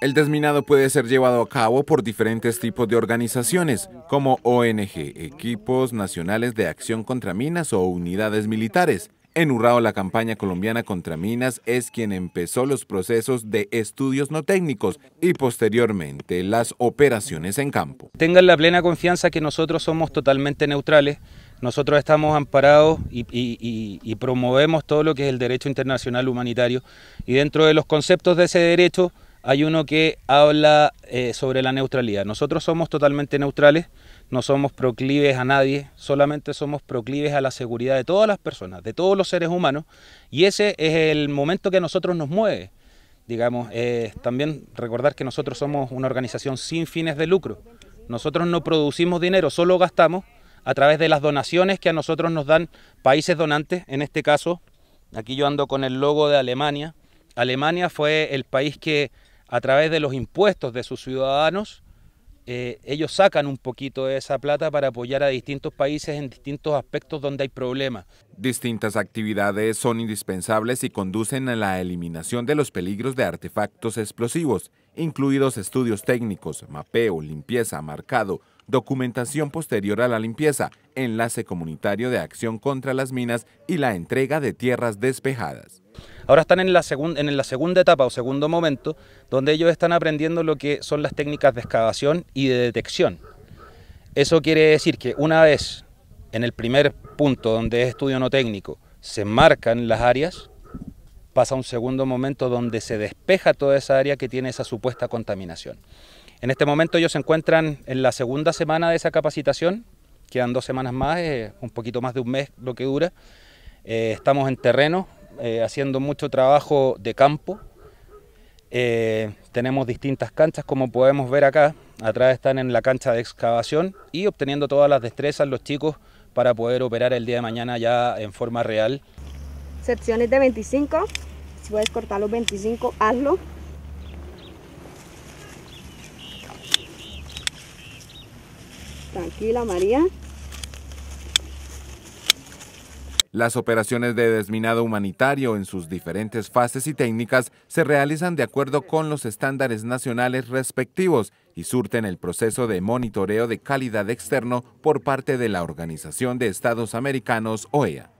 El desminado puede ser llevado a cabo por diferentes tipos de organizaciones, como ONG, equipos nacionales de acción contra minas o unidades militares. En Urrao, la campaña colombiana contra minas es quien empezó los procesos de estudios no técnicos y posteriormente las operaciones en campo. Tengan la plena confianza que nosotros somos totalmente neutrales nosotros estamos amparados y, promovemos todo lo que es el derecho internacional humanitario y dentro de los conceptos de ese derecho hay uno que habla eh, sobre la neutralidad. Nosotros somos totalmente neutrales, no somos proclives a nadie, solamente somos proclives a la seguridad de todas las personas, de todos los seres humanos y ese es el momento que a nosotros nos mueve digamos, eh, también recordar que nosotros somos una organización sin fines de lucro. Nosotros no producimos dinero, solo gastamos a través de las donaciones que a nosotros nos dan países donantes, en este caso, aquí yo ando con el logo de Alemania. Alemania fue el país que a través de los impuestos de sus ciudadanos, eh, ellos sacan un poquito de esa plata para apoyar a distintos países en distintos aspectos donde hay problemas. Distintas actividades son indispensables y conducen a la eliminación de los peligros de artefactos explosivos, incluidos estudios técnicos, mapeo, limpieza, marcado, documentación posterior a la limpieza, enlace comunitario de acción contra las minas y la entrega de tierras despejadas. Ahora están en la, en la segunda etapa o segundo momento, donde ellos están aprendiendo lo que son las técnicas de excavación y de detección. Eso quiere decir que una vez en el primer punto, donde es estudio no técnico, se marcan las áreas, pasa un segundo momento donde se despeja toda esa área que tiene esa supuesta contaminación. En este momento ellos se encuentran en la segunda semana de esa capacitación, quedan dos semanas más, eh, un poquito más de un mes lo que dura. Eh, estamos en terreno, eh, haciendo mucho trabajo de campo. tenemos distintas canchas, como podemos ver acá. Atrás están en la cancha de excavación y obteniendo todas las destrezas los chicos para poder operar el día de mañana ya en forma real. Secciones de 25, si puedes cortar los 25, hazlo. Tranquila, María. Las operaciones de desminado humanitario en sus diferentes fases y técnicas se realizan de acuerdo con los estándares nacionales respectivos y surten el proceso de monitoreo de calidad externo por parte de la Organización de Estados Americanos, OEA.